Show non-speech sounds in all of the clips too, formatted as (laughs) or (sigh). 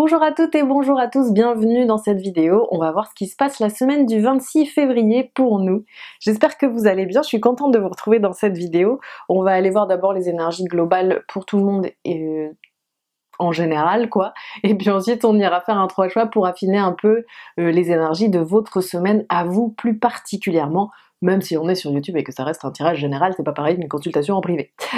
Bonjour à toutes et bonjour à tous, bienvenue dans cette vidéo. On va voir ce qui se passe la semaine du 26 février pour nous. J'espère que vous allez bien, je suis contente de vous retrouver dans cette vidéo. On va aller voir d'abord les énergies globales pour tout le monde et euh, en général, quoi. Et puis ensuite, on ira faire un trois choix pour affiner un peu euh, les énergies de votre semaine à vous plus particulièrement même si on est sur YouTube et que ça reste un tirage général, c'est pas pareil qu'une consultation en privé. (laughs)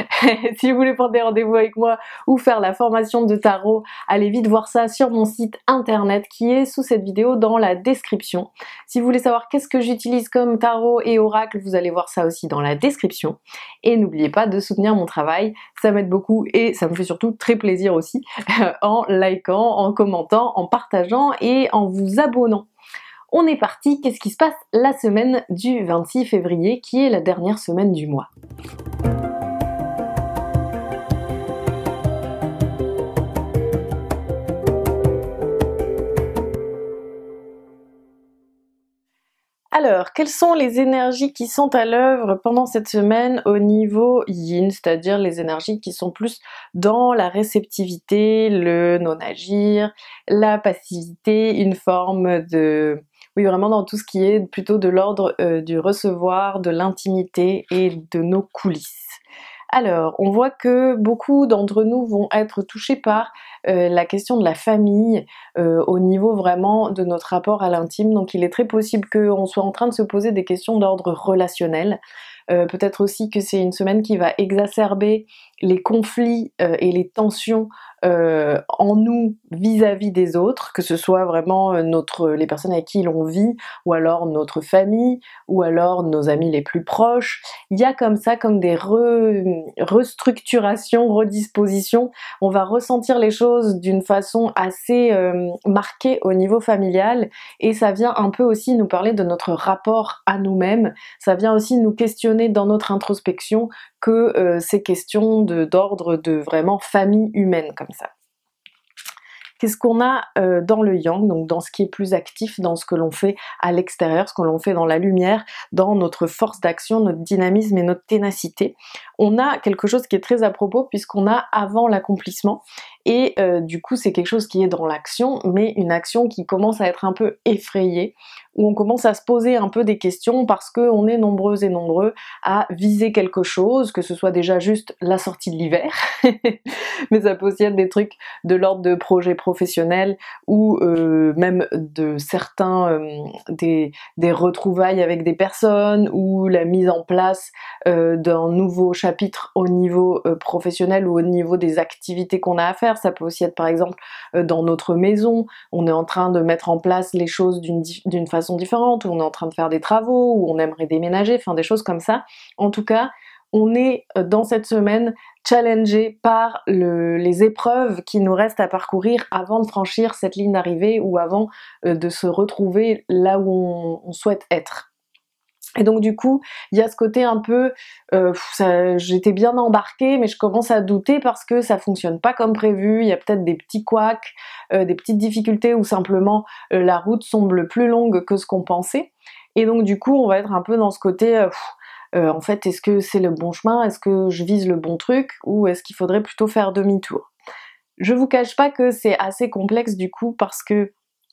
si vous voulez prendre des rendez-vous avec moi ou faire la formation de tarot, allez vite voir ça sur mon site internet qui est sous cette vidéo dans la description. Si vous voulez savoir qu'est-ce que j'utilise comme tarot et oracle, vous allez voir ça aussi dans la description. Et n'oubliez pas de soutenir mon travail, ça m'aide beaucoup et ça me fait surtout très plaisir aussi (laughs) en likant, en commentant, en partageant et en vous abonnant. On est parti, qu'est-ce qui se passe la semaine du 26 février qui est la dernière semaine du mois Alors, quelles sont les énergies qui sont à l'œuvre pendant cette semaine au niveau yin, c'est-à-dire les énergies qui sont plus dans la réceptivité, le non-agir, la passivité, une forme de vraiment dans tout ce qui est plutôt de l'ordre euh, du recevoir, de l'intimité et de nos coulisses. Alors, on voit que beaucoup d'entre nous vont être touchés par euh, la question de la famille euh, au niveau vraiment de notre rapport à l'intime. Donc, il est très possible qu'on soit en train de se poser des questions d'ordre relationnel. Peut-être aussi que c'est une semaine qui va exacerber les conflits euh, et les tensions euh, en nous vis-à-vis des autres, que ce soit vraiment euh, notre, les personnes avec qui l'on vit, ou alors notre famille, ou alors nos amis les plus proches. Il y a comme ça comme des restructurations, redispositions. On va ressentir les choses d'une façon assez marquée au niveau familial et ça vient un peu aussi nous parler de notre rapport à nous-mêmes. Ça vient aussi nous questionner dans notre introspection que euh, ces questions d'ordre de, vraiment famille humaine comme ça. Qu'est-ce qu'on a euh, dans le yang, donc dans ce qui est plus actif, dans ce que l'on fait à l'extérieur, ce que l'on fait dans la lumière, dans notre force d'action, notre dynamisme et notre ténacité On a quelque chose qui est très à propos puisqu'on a avant l'accomplissement et euh, du coup, c'est quelque chose qui est dans l'action, mais une action qui commence à être un peu effrayée, où on commence à se poser un peu des questions parce qu'on est nombreux et nombreux à viser quelque chose, que ce soit déjà juste la sortie de l'hiver, (laughs) mais ça peut aussi être des trucs de l'ordre de projets professionnels ou euh, même de certains euh, des, retrouvailles avec des personnes ou la mise en place d'un nouveau chapitre au niveau professionnel ou au niveau des activités qu'on a à faire ça peut aussi être par exemple euh, dans notre maison, on est en train de mettre en place les choses d'une façon différente, on est en train de faire des travaux, ou on aimerait déménager, enfin des choses comme ça. En tout cas, on est euh, dans cette semaine challengé par les épreuves qui nous restent à parcourir avant de franchir cette ligne d'arrivée ou avant euh, de se retrouver là où on souhaite être. Et donc du coup, il y a ce côté un peu, euh, j'étais bien embarquée, mais je commence à douter parce que ça fonctionne pas comme prévu. Il y a peut-être des petits couacs, euh, des petites difficultés ou simplement euh, la route semble plus longue que ce qu'on pensait. Et donc du coup, on va être un peu dans ce côté, en fait, est-ce que c'est le bon chemin Est-ce que je vise le bon truc Ou est-ce qu'il faudrait plutôt faire demi-tour Je vous cache pas que c'est assez complexe du coup parce que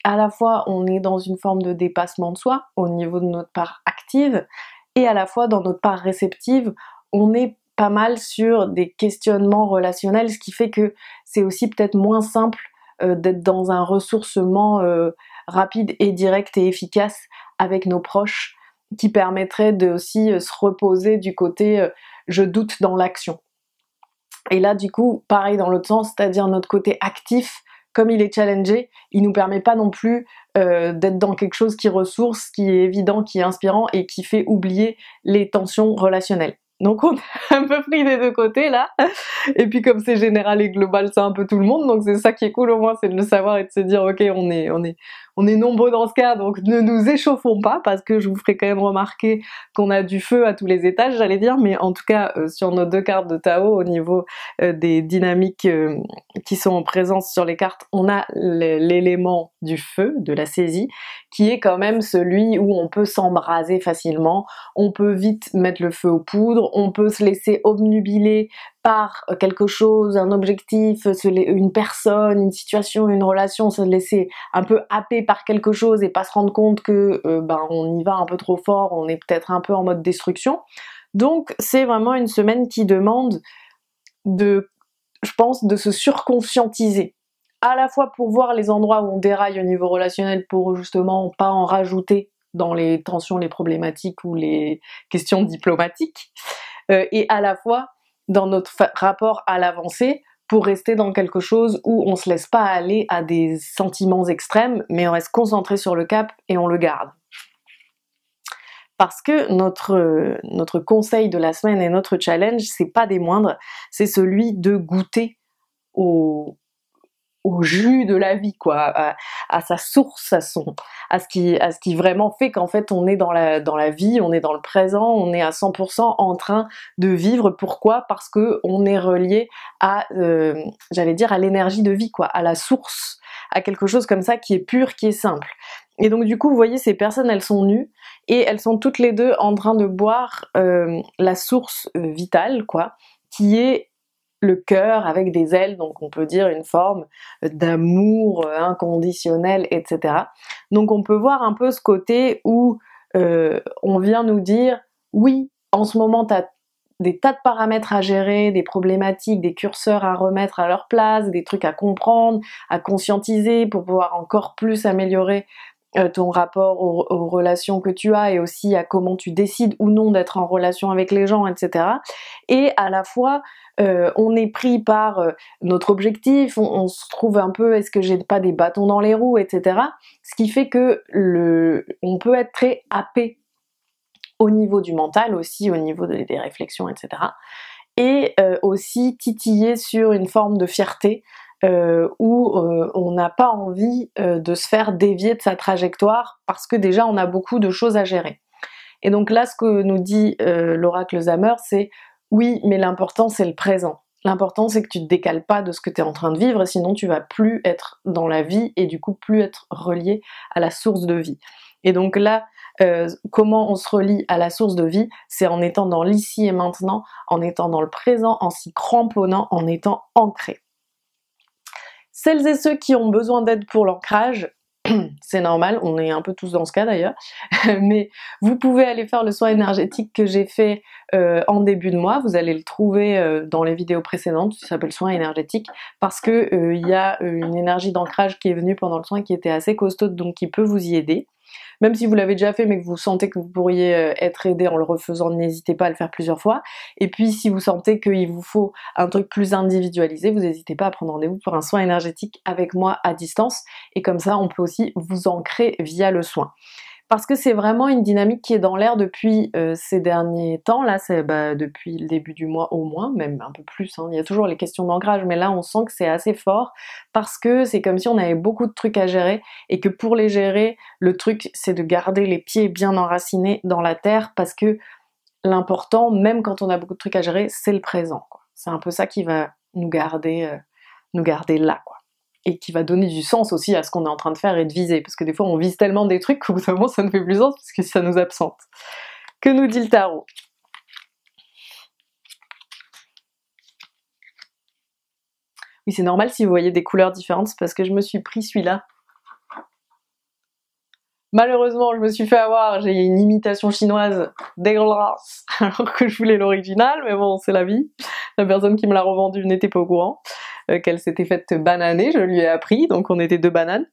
à la fois on est dans une forme de dépassement de soi au niveau de notre part active et à la fois dans notre part réceptive, on est pas mal sur des questionnements relationnels, ce qui fait que c'est aussi peut-être moins simple euh, d'être dans un ressourcement euh, rapide et direct et efficace avec nos proches qui permettrait de aussi euh, se reposer du côté je doute dans l'action. Et là, du coup, pareil dans l'autre sens, c'est-à-dire notre côté actif comme il est challengé, il nous permet pas non plus euh, d'être dans quelque chose qui ressource, qui est évident, qui est inspirant et qui fait oublier les tensions relationnelles. Donc on est (laughs) un peu pris des deux côtés là. Et puis comme c'est général et global, c'est un peu tout le monde. Donc c'est ça qui est cool au moins, c'est de le savoir et de se dire ok, on est, on est, on est nombreux dans ce cas, donc ne nous échauffons pas parce que je vous ferai quand même remarquer qu'on a du feu à tous les étages, j'allais dire. Mais en tout cas euh, sur nos deux cartes de Tao, au niveau euh, des dynamiques qui sont en présence sur les cartes, on a l'élément du feu, de la saisie, qui est quand même celui où on peut s'embraser facilement, on peut vite mettre le feu aux poudres, on peut se laisser obnubiler par quelque chose, un objectif, une personne, une situation, une relation, se laisser un peu happer par quelque chose et pas se rendre compte que euh, ben, on y va un peu trop fort, on est peut-être un peu en mode destruction. Donc c'est vraiment une semaine qui demande de je pense, de se surconscientiser. À la fois pour voir les endroits où on déraille au niveau relationnel pour justement pas en rajouter dans les tensions, les problématiques ou les questions diplomatiques, euh, et à la fois dans notre rapport à l'avancée pour rester dans quelque chose où on se laisse pas aller à des sentiments extrêmes, mais on reste concentré sur le cap et on le garde parce que notre, notre conseil de la semaine et notre challenge, c'est pas des moindres, c'est celui de goûter au, au jus de la vie, quoi, à, sa source, à son, à ce qui, à ce qui vraiment fait qu'en fait on est dans la, dans la vie, on est dans le présent, on est à 100% en train de vivre. Pourquoi Parce que on est relié à, euh, j'allais dire, à l'énergie de vie, quoi, à la source, à quelque chose comme ça qui est pur, qui est simple. Et donc du coup, vous voyez, ces personnes, elles sont nues et elles sont toutes les deux en train de boire euh, la source euh, vitale, quoi, qui est le cœur avec des ailes, donc on peut dire une forme euh, d'amour inconditionnel, etc. Donc on peut voir un peu ce côté où on vient nous dire, oui, en ce moment, tu as des tas de paramètres à gérer, des problématiques, des curseurs à remettre à leur place, des trucs à comprendre, à conscientiser pour pouvoir encore plus améliorer euh, ton rapport aux, relations que tu as et aussi à comment tu décides ou non d'être en relation avec les gens, etc. Et à la fois, euh, on est pris par euh, notre objectif, on, se trouve un peu, est-ce que j'ai pas des bâtons dans les roues, etc. Ce qui fait que le, on peut être très happé au niveau du mental aussi, au niveau des réflexions, etc. Et aussi titiller sur une forme de fierté euh, où euh, on n'a pas envie euh, de se faire dévier de sa trajectoire parce que déjà on a beaucoup de choses à gérer. Et donc là, ce que nous dit l'oracle Zamer, c'est oui, mais l'important c'est le présent. L'important c'est que tu ne te décales pas de ce que tu es en train de vivre, sinon tu vas plus être dans la vie et du coup plus être relié à la source de vie. Et donc là, comment on se relie à la source de vie, c'est en étant dans l'ici et maintenant, en étant dans le présent, en s'y cramponnant, en étant ancré. Celles et ceux qui ont besoin d'aide pour l'ancrage, (clears throat) c'est normal, on est un peu tous dans ce cas d'ailleurs, (laughs) mais vous pouvez aller faire le soin énergétique que j'ai fait euh, en début de mois, vous allez le trouver euh, dans les vidéos précédentes, ça s'appelle soin énergétique, parce qu'il euh, y a une énergie d'ancrage qui est venue pendant le soin qui était assez costaude, donc qui peut vous y aider même si vous l'avez déjà fait mais que vous sentez que vous pourriez euh, être aidé en le refaisant, n'hésitez pas à le faire plusieurs fois. Et puis si vous sentez qu'il vous faut un truc plus individualisé, vous n'hésitez pas à prendre rendez-vous pour un soin énergétique avec moi à distance. Et comme ça, on peut aussi vous ancrer via le soin parce que c'est vraiment une dynamique qui est dans l'air depuis euh, ces derniers temps, là c'est bah, depuis le début du mois au moins, même un peu plus, hein. il y a toujours les questions d'ancrage, mais là on sent que c'est assez fort parce que c'est comme si on avait beaucoup de trucs à gérer et que pour les gérer, le truc c'est de garder les pieds bien enracinés dans la terre parce que l'important, même quand on a beaucoup de trucs à gérer, c'est le présent. C'est un peu ça qui va nous garder, euh, nous garder là. Quoi et qui va donner du sens aussi à ce qu'on est en train de faire et de viser. Parce que des fois, on vise tellement des trucs qu'au bout d'un moment, ça ne fait plus sens parce que ça nous absente. Que nous dit le tarot Oui, c'est normal si vous voyez des couleurs différentes, parce que je me suis pris celui-là. Malheureusement, je me suis fait avoir, j'ai une imitation chinoise dégueulasse, (laughs) alors que je voulais l'original, mais bon, c'est la vie. La personne qui me l'a revendu n'était pas au courant. Euh, qu'elle s'était faite bananer, je lui ai appris, donc on était deux bananes.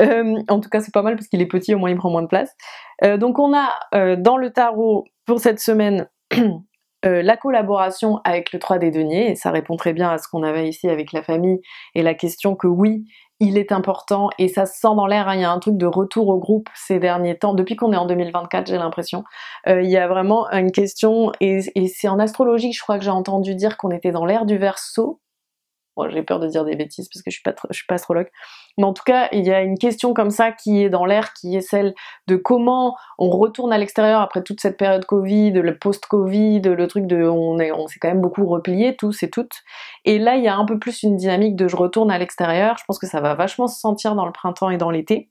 Euh, en tout cas, c'est pas mal parce qu'il est petit, au moins il prend moins de place. Euh, donc on a dans le tarot pour cette semaine (clears throat) la collaboration avec le 3 des deniers, et ça répond très bien à ce qu'on avait ici avec la famille, et la question que oui, il est important, et ça se sent dans l'air, hein, il y a un truc de retour au groupe ces derniers temps, depuis qu'on est en 2024, j'ai l'impression, il y a vraiment une question, et, c'est en astrologie, je crois que j'ai entendu dire qu'on était dans l'air du verso, j'ai peur de dire des bêtises parce que je suis pas je suis pas astrologue. Mais en tout cas, il y a une question comme ça qui est dans l'air, qui est celle de comment on retourne à l'extérieur après toute cette période Covid, le post-Covid, le truc de on est on s'est quand même beaucoup replié tous et toutes. Et là, il y a un peu plus une dynamique de je retourne à l'extérieur. Je pense que ça va vachement se sentir dans le printemps et dans l'été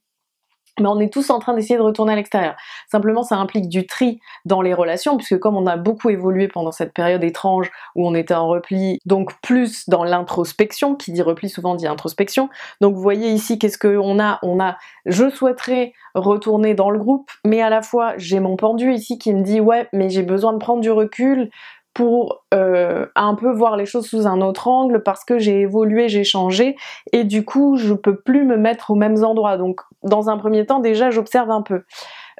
mais on est tous en train d'essayer de retourner à l'extérieur. Simplement, ça implique du tri dans les relations, puisque comme on a beaucoup évolué pendant cette période étrange où on était en repli, donc plus dans l'introspection, qui dit repli souvent dit introspection. Donc vous voyez ici, qu'est-ce qu'on a On a « je souhaiterais retourner dans le groupe », mais à la fois j'ai mon pendu ici qui me dit « ouais, mais j'ai besoin de prendre du recul, pour euh, un peu voir les choses sous un autre angle parce que j'ai évolué, j'ai changé et du coup je peux plus me mettre aux mêmes endroits. Donc dans un premier temps déjà j'observe un peu.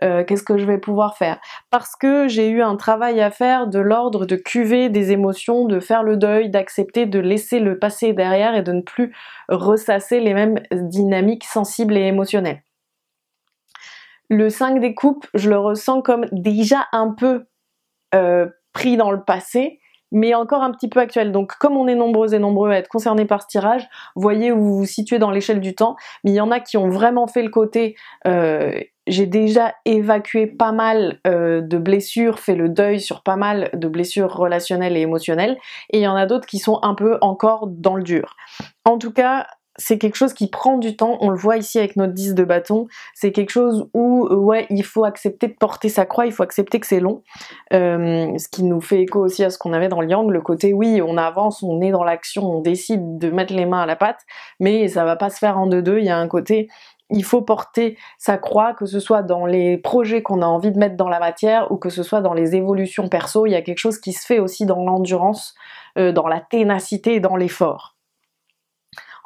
Euh, qu'est-ce que je vais pouvoir faire Parce que j'ai eu un travail à faire de l'ordre de cuver des émotions, de faire le deuil, d'accepter de laisser le passé derrière et de ne plus ressasser les mêmes dynamiques sensibles et émotionnelles. Le 5 des coupes, je le ressens comme déjà un peu euh, pris dans le passé, mais encore un petit peu actuel. Donc comme on est nombreux et nombreux à être concernés par ce tirage, voyez où vous vous situez dans l'échelle du temps, mais il y en a qui ont vraiment fait le côté... Euh, j'ai déjà évacué pas mal euh, de blessures, fait le deuil sur pas mal de blessures relationnelles et émotionnelles, et il y en a d'autres qui sont un peu encore dans le dur. En tout cas, c'est quelque chose qui prend du temps, on le voit ici avec notre 10 de bâton, c'est quelque chose où euh, ouais, il faut accepter de porter sa croix, il faut accepter que c'est long, euh, ce qui nous fait écho aussi à ce qu'on avait dans le yang, le côté oui, on avance, on est dans l'action, on décide de mettre les mains à la pâte, mais ça va pas se faire en deux-deux, il y a un côté il faut porter sa croix, que ce soit dans les projets qu'on a envie de mettre dans la matière ou que ce soit dans les évolutions perso, il y a quelque chose qui se fait aussi dans l'endurance, euh, dans la ténacité dans l'effort.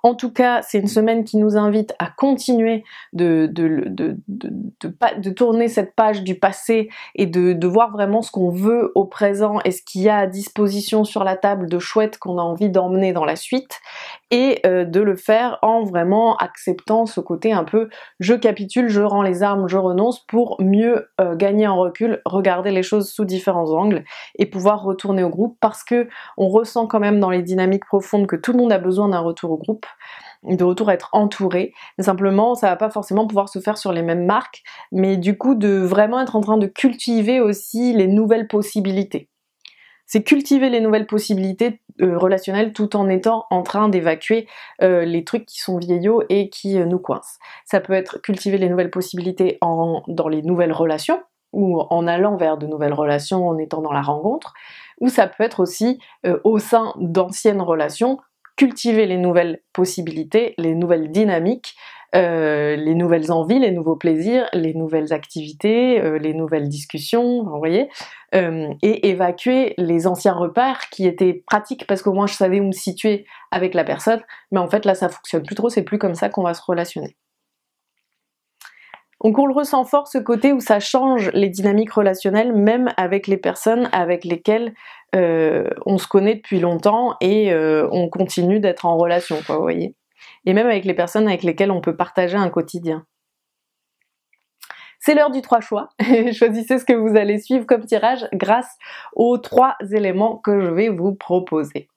En tout cas, c'est une semaine qui nous invite à continuer de, de, de, de tourner cette page du passé et de, voir vraiment ce qu'on veut au présent et ce qu'il y a à disposition sur la table de chouette qu'on a envie d'emmener dans la suite et euh, de le faire en vraiment acceptant ce côté un peu je capitule, je rends les armes, je renonce pour mieux euh, gagner en recul, regarder les choses sous différents angles et pouvoir retourner au groupe parce que on ressent quand même dans les dynamiques profondes que tout le monde a besoin d'un retour au groupe de retour à être entouré. simplement, ça va pas forcément pouvoir se faire sur les mêmes marques, mais du coup de vraiment être en train de cultiver aussi les nouvelles possibilités. C'est cultiver les nouvelles possibilités euh, relationnelles tout en étant en train d'évacuer euh, les trucs qui sont vieillots et qui euh, nous coincent. Ça peut être cultiver les nouvelles possibilités en, dans les nouvelles relations, ou en allant vers de nouvelles relations, en étant dans la rencontre, ou ça peut être aussi au sein d'anciennes relations cultiver les nouvelles possibilités, les nouvelles dynamiques, euh, les nouvelles envies, les nouveaux plaisirs, les nouvelles activités, euh, les nouvelles discussions, vous voyez, euh, et évacuer les anciens repères qui étaient pratiques parce qu'au moins je savais où me situer avec la personne, mais en fait là ça fonctionne plus trop, c'est plus comme ça qu'on va se relationner. Donc on le ressent fort ce côté où ça change les dynamiques relationnelles, même avec les personnes avec lesquelles euh, on se connaît depuis longtemps et euh, on continue d'être en relation, vous voyez. Et même avec les personnes avec lesquelles on peut partager un quotidien. C'est l'heure du trois choix. (laughs) Choisissez ce que vous allez suivre comme tirage grâce aux trois éléments que je vais vous proposer.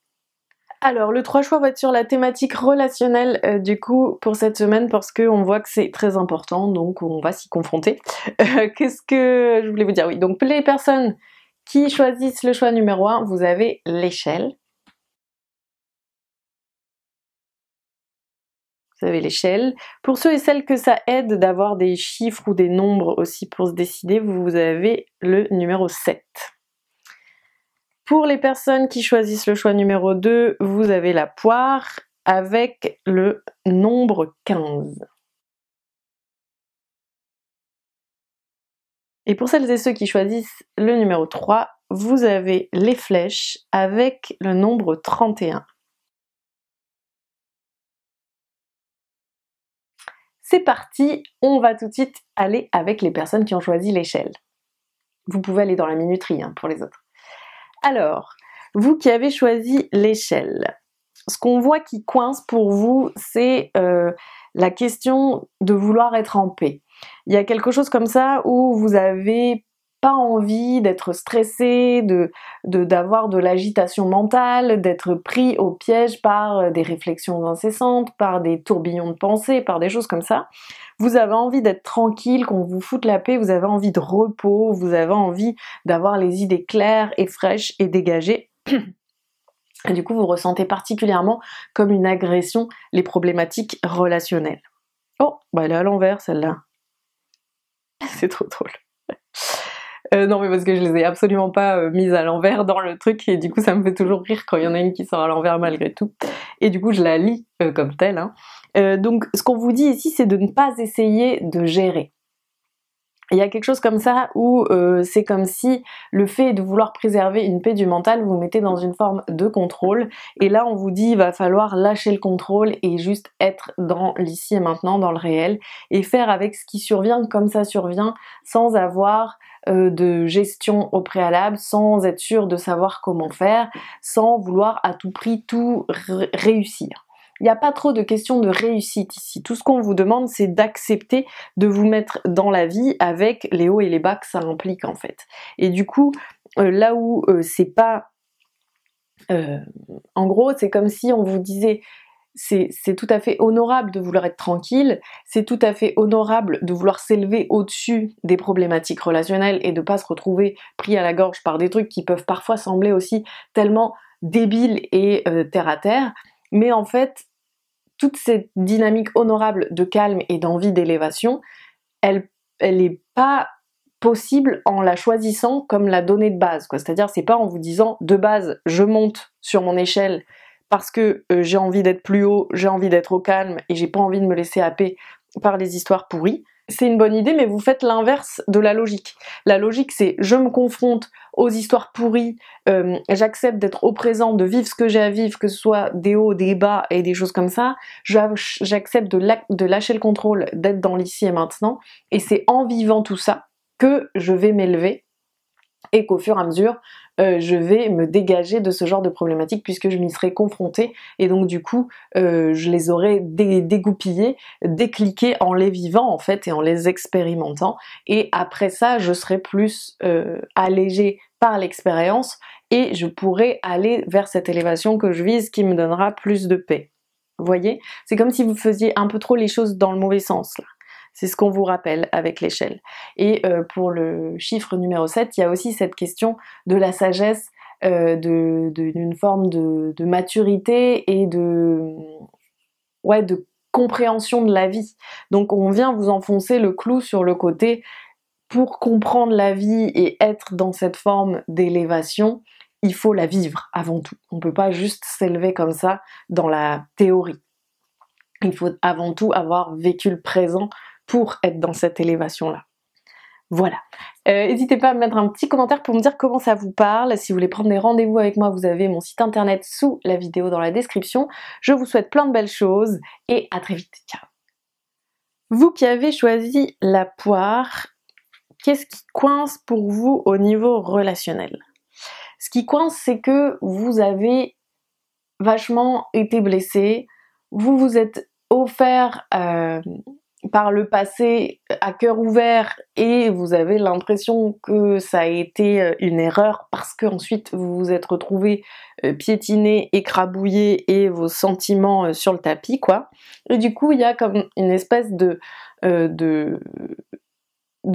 Alors, le trois choix va être sur la thématique relationnelle, euh, du coup, pour cette semaine, parce qu'on voit que c'est très important, donc on va s'y confronter. (laughs) Euh, qu'est-ce que je voulais vous dire Oui, donc les personnes qui choisissent le choix numéro 1, vous avez l'échelle. Vous avez l'échelle. Pour ceux et celles que ça aide d'avoir des chiffres ou des nombres aussi pour se décider, vous avez le numéro 7. Pour les personnes qui choisissent le choix numéro 2, vous avez la poire avec le nombre 15. Et pour celles et ceux qui choisissent le numéro 3, vous avez les flèches avec le nombre 31. C'est parti, on va tout de suite aller avec les personnes qui ont choisi l'échelle. Vous pouvez aller dans la minuterie hein, pour les autres. Alors, vous qui avez choisi l'échelle, ce qu'on voit qui coince pour vous, c'est euh, la question de vouloir être en paix. Il y a quelque chose comme ça où vous avez pas envie d'être stressé, de d'avoir de, l'agitation mentale, d'être pris au piège par euh, des réflexions incessantes, par des tourbillons de pensée, par des choses comme ça. Vous avez envie d'être tranquille, qu'on vous foute la paix, vous avez envie de repos, vous avez envie d'avoir les idées claires et fraîches et dégagées. (clears throat) Et du coup, vous ressentez particulièrement comme une agression les problématiques relationnelles. Oh, bah elle est à l'envers celle-là. (laughs) C'est trop drôle. Euh, non, mais parce que je les ai absolument pas euh, mises à l'envers dans le truc, et du coup, ça me fait toujours rire quand il y en a une qui sort à l'envers malgré tout. Et du coup, je la lis euh, comme telle. Hein. donc, ce qu'on vous dit ici, c'est de ne pas essayer de gérer. Il y a quelque chose comme ça où c'est comme si le fait de vouloir préserver une paix du mental vous mettez dans une forme de contrôle. Et là, on vous dit il va falloir lâcher le contrôle et juste être dans l'ici et maintenant, dans le réel, et faire avec ce qui survient comme ça survient, sans avoir euh, de gestion au préalable sans être sûr de savoir comment faire, sans vouloir à tout prix tout réussir. Il n'y a pas trop de questions de réussite ici. Tout ce qu'on vous demande, c'est d'accepter de vous mettre dans la vie avec les hauts et les bas que ça implique en fait. Et du coup, euh, là où euh, c'est pas en gros, c'est comme si on vous disait c'est tout à fait honorable de vouloir être tranquille, c'est tout à fait honorable de vouloir s'élever au-dessus des problématiques relationnelles et de pas se retrouver pris à la gorge par des trucs qui peuvent parfois sembler aussi tellement débiles et euh, terre à terre. Mais en fait, toute cette dynamique honorable de calme et d'envie d'élévation, elle n'est pas possible en la choisissant comme la donnée de base. C'est-à-dire, c'est pas en vous disant de base, je monte sur mon échelle parce que euh, j'ai envie d'être plus haut, j'ai envie d'être au calme et j'ai pas envie de me laisser happer par les histoires pourries. C'est une bonne idée, mais vous faites l'inverse de la logique. La logique, c'est je me confronte aux histoires pourries, euh, j'accepte d'être au présent, de vivre ce que j'ai à vivre, que ce soit des hauts, des bas et des choses comme ça. J'accepte de lâcher le contrôle, d'être dans l'ici et maintenant. Et c'est en vivant tout ça que je vais m'élever et qu'au fur et à mesure, euh, je vais me dégager de ce genre de problématique puisque je m'y serai confrontée et donc du coup euh, je les aurai dégoupillés, dégoupillées, décliquées en les vivant en fait et en les expérimentant et après ça je serai plus euh, allégée par l'expérience et je pourrai aller vers cette élévation que je vise qui me donnera plus de paix. Vous voyez C'est comme si vous faisiez un peu trop les choses dans le mauvais sens là. C'est ce qu'on vous rappelle avec l'échelle. Et euh, pour le chiffre numéro 7, il y a aussi cette question de la sagesse, euh, d'une forme de, maturité et de, de compréhension de la vie. Donc on vient vous enfoncer le clou sur le côté pour comprendre la vie et être dans cette forme d'élévation, il faut la vivre avant tout. On ne peut pas juste s'élever comme ça dans la théorie. Il faut avant tout avoir vécu le présent pour être dans cette élévation-là. Voilà. Euh, n'hésitez pas à me mettre un petit commentaire pour me dire comment ça vous parle. Si vous voulez prendre des rendez-vous avec moi, vous avez mon site internet sous la vidéo dans la description. Je vous souhaite plein de belles choses et à très vite. Ciao. Vous qui avez choisi la poire, qu'est-ce qui coince pour vous au niveau relationnel Ce qui coince, c'est que vous avez vachement été blessé, vous vous êtes offert euh, par le passé à cœur ouvert et vous avez l'impression que ça a été euh, une erreur parce que ensuite vous vous êtes retrouvé euh, piétiné, écrabouillé et vos sentiments euh, sur le tapis quoi. Et du coup il y a comme une espèce de, de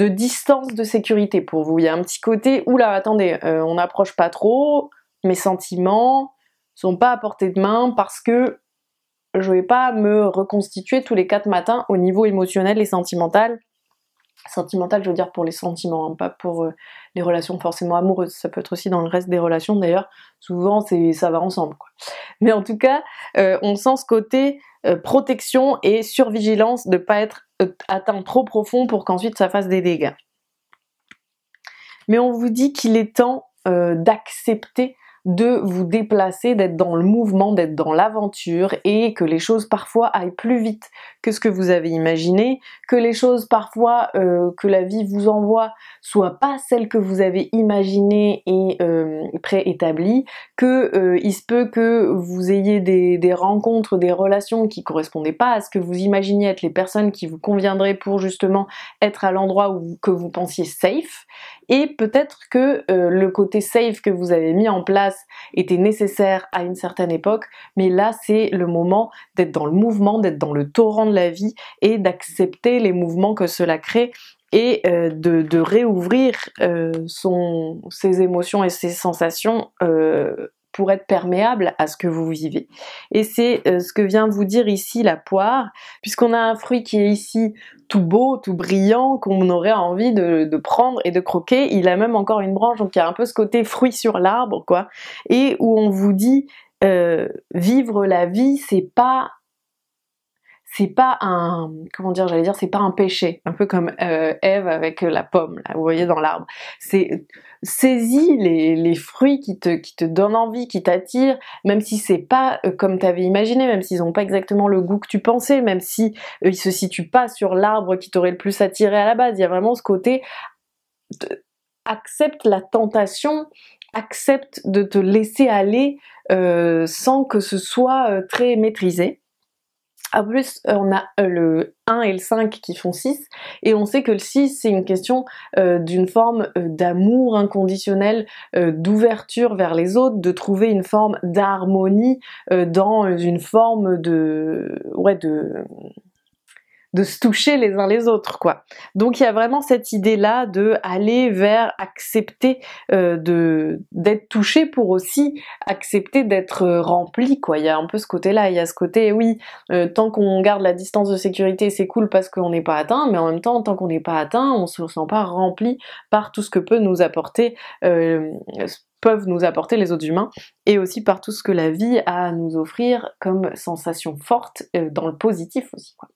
distance de sécurité pour vous. Il y a un petit côté là attendez on n'approche pas trop, mes sentiments sont pas à portée de main parce que je ne vais pas me reconstituer tous les quatre matins au niveau émotionnel et sentimental. Sentimental, je veux dire pour les sentiments, hein, pas pour euh, les relations forcément amoureuses. Ça peut être aussi dans le reste des relations d'ailleurs. Souvent, ça va ensemble. Mais en tout cas, euh, on sent ce côté euh, protection et survigilance de ne pas être atteint trop profond pour qu'ensuite ça fasse des dégâts. Mais on vous dit qu'il est temps d'accepter de vous déplacer, d'être dans le mouvement, d'être dans l'aventure et que les choses parfois aillent plus vite que ce que vous avez imaginé, que les choses parfois euh, que la vie vous envoie soient pas celles que vous avez imaginées et euh, préétablies, que euh, il se peut que vous ayez des, rencontres, des relations qui correspondaient pas à ce que vous imaginiez être les personnes qui vous conviendraient pour justement être à l'endroit où que vous pensiez safe et peut-être que le côté safe que vous avez mis en place était nécessaire à une certaine époque, mais là c'est le moment d'être dans le mouvement, d'être dans le torrent de la vie et d'accepter les mouvements que cela crée et euh, de, réouvrir euh, son, ses émotions et ses sensations euh, pour être perméable à ce que vous vivez. Et c'est euh, ce que vient vous dire ici la poire, puisqu'on a un fruit qui est ici tout beau, tout brillant, qu'on aurait envie de, prendre et de croquer. Il a même encore une branche, donc il y a un peu ce côté fruit sur l'arbre, quoi. Et où on vous dit, euh, vivre la vie, c'est pas c'est pas un comment dire j'allais dire c'est pas un péché un peu comme Eve euh, Ève avec euh, la pomme là, vous voyez dans l'arbre c'est saisis les, fruits qui te qui te donnent envie qui t'attirent même si c'est pas euh, comme tu avais imaginé même s'ils n'ont pas exactement le goût que tu pensais même si ils se situent pas sur l'arbre qui t'aurait le plus attiré à la base il y a vraiment ce côté accepte la tentation accepte de te laisser aller sans que ce soit très maîtrisé en plus, euh, on a euh, le 1 et le 5 qui font 6, et on sait que le 6, c'est une question euh, d'une forme d'amour inconditionnel, d'ouverture vers les autres, de trouver une forme d'harmonie dans une forme de... Ouais, de de se toucher les uns les autres, quoi. Donc il y a vraiment cette idée-là de aller vers accepter euh, de d'être touché pour aussi accepter d'être euh, rempli, quoi. Il y a un peu ce côté-là, il y a ce côté, eh oui, euh, tant qu'on garde la distance de sécurité, c'est cool parce qu'on n'est pas atteint, mais en même temps, tant qu'on n'est pas atteint, on se sent pas rempli par tout ce que peut nous apporter peuvent nous apporter les autres humains et aussi par tout ce que la vie a à nous offrir comme sensation forte dans le positif aussi. Quoi.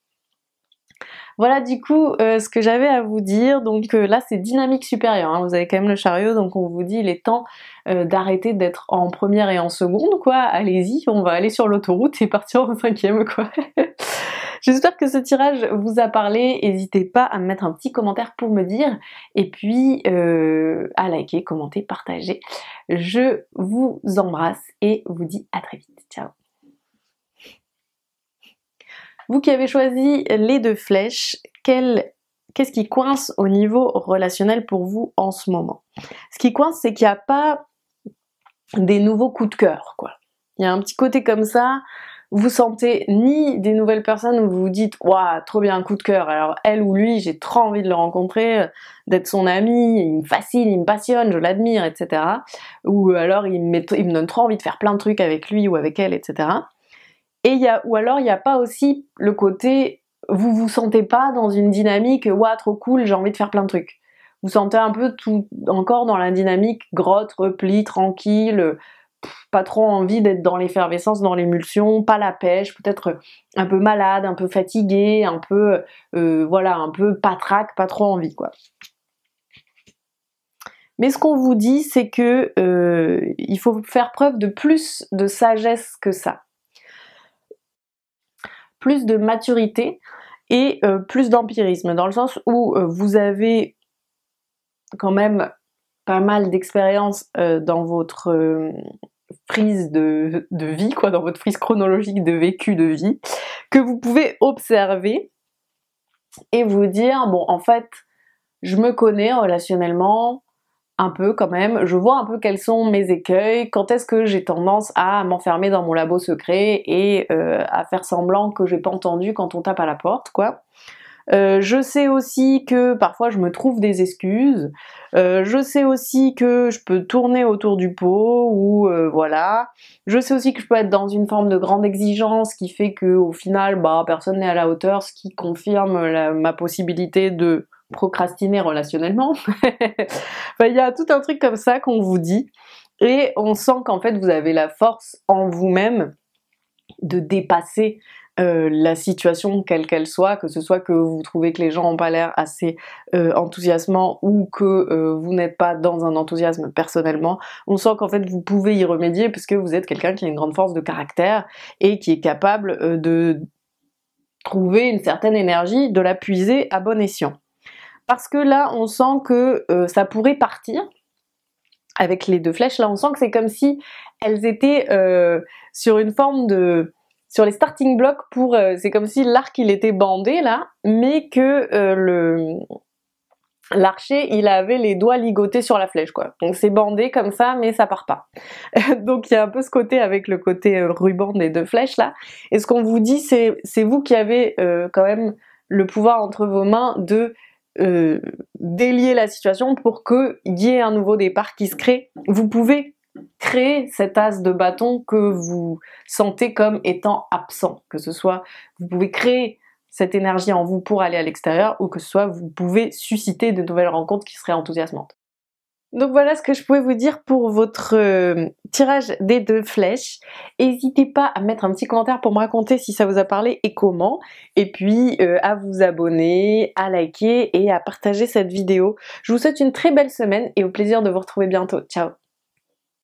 Voilà du coup euh, ce que j'avais à vous dire. Donc euh, là c'est dynamique supérieure. Hein. Vous avez quand même le chariot, donc on vous dit il est temps euh, d'arrêter d'être en première et en seconde, quoi. Allez-y, on va aller sur l'autoroute et partir en cinquième, quoi. (laughs) J'espère que ce tirage vous a parlé. N'hésitez pas à me mettre un petit commentaire pour me dire. Et puis à liker, commenter, partager. Je vous embrasse et vous dis à très vite. Ciao vous qui avez choisi les deux flèches, qu'est-ce qui coince au niveau relationnel pour vous en ce moment Ce qui coince, c'est qu'il n'y a pas des nouveaux coups de cœur, quoi. Il y a un petit côté comme ça, vous sentez ni des nouvelles personnes où vous vous dites waouh trop bien un coup de cœur alors elle ou lui j'ai trop envie de le rencontrer euh, d'être son ami il me fascine il me passionne je l'admire etc ou alors il me donne trop envie de faire plein de trucs avec lui ou avec elle etc et y a, ou alors il n'y a pas aussi le côté vous vous sentez pas dans une dynamique ouah trop cool, j'ai envie de faire plein de trucs. Vous sentez un peu tout encore dans la dynamique grotte, repli, tranquille, euh, pas trop envie d'être dans l'effervescence, dans l'émulsion, pas la pêche, peut-être euh, un peu malade, un peu fatigué, un peu euh, voilà, un peu patraque, pas trop envie quoi. Mais ce qu'on vous dit, c'est que il faut faire preuve de plus de sagesse que ça plus de maturité et euh, plus d'empirisme, dans le sens où euh, vous avez quand même pas mal d'expérience euh, dans votre frise de, vie, quoi, dans votre frise chronologique de vécu de vie, que vous pouvez observer et vous dire, bon, en fait, je me connais relationnellement, un peu quand même, je vois un peu quels sont mes écueils, quand est-ce que j'ai tendance à m'enfermer dans mon labo secret et euh, à faire semblant que j'ai pas entendu quand on tape à la porte, quoi. Euh, je sais aussi que parfois je me trouve des excuses. Euh, je sais aussi que je peux tourner autour du pot ou voilà. Je sais aussi que je peux être dans une forme de grande exigence qui fait que au final, bah personne n'est à la hauteur, ce qui confirme ma possibilité de procrastiner relationnellement. (laughs) il y a tout un truc comme ça qu'on vous dit. Et on sent qu'en fait, vous avez la force en vous-même de dépasser euh, la situation quelle qu'elle soit, que ce soit que vous trouvez que les gens n'ont pas l'air assez euh, enthousiasmant ou que euh, vous n'êtes pas dans un enthousiasme personnellement, on sent qu'en fait vous pouvez y remédier puisque vous êtes quelqu'un qui a une grande force de caractère et qui est capable de trouver une certaine énergie, de la puiser à bon escient parce que là on sent que euh, ça pourrait partir. Avec les deux flèches, là on sent que c'est comme si elles étaient euh, sur une forme de sur les starting blocks pour euh, c'est comme si l'arc il était bandé là mais que le l'archer il avait les doigts ligotés sur la flèche quoi donc c'est bandé comme ça mais ça part pas (laughs) donc il y a un peu ce côté avec le côté ruban des deux flèches là et ce qu'on vous dit c'est c'est vous qui avez quand même le pouvoir entre vos mains de euh, délier la situation pour qu'il y ait un nouveau départ qui se crée. Vous pouvez créer cet as de bâton que vous sentez comme étant absent, que ce soit vous pouvez créer cette énergie en vous pour aller à l'extérieur ou que ce soit vous pouvez susciter de nouvelles rencontres qui seraient enthousiasmantes. Donc voilà ce que je pouvais vous dire pour votre euh, tirage des deux flèches. N'hésitez pas à mettre un petit commentaire pour me raconter si ça vous a parlé et comment. Et puis euh, à vous abonner, à liker et à partager cette vidéo. Je vous souhaite une très belle semaine et au plaisir de vous retrouver bientôt. Ciao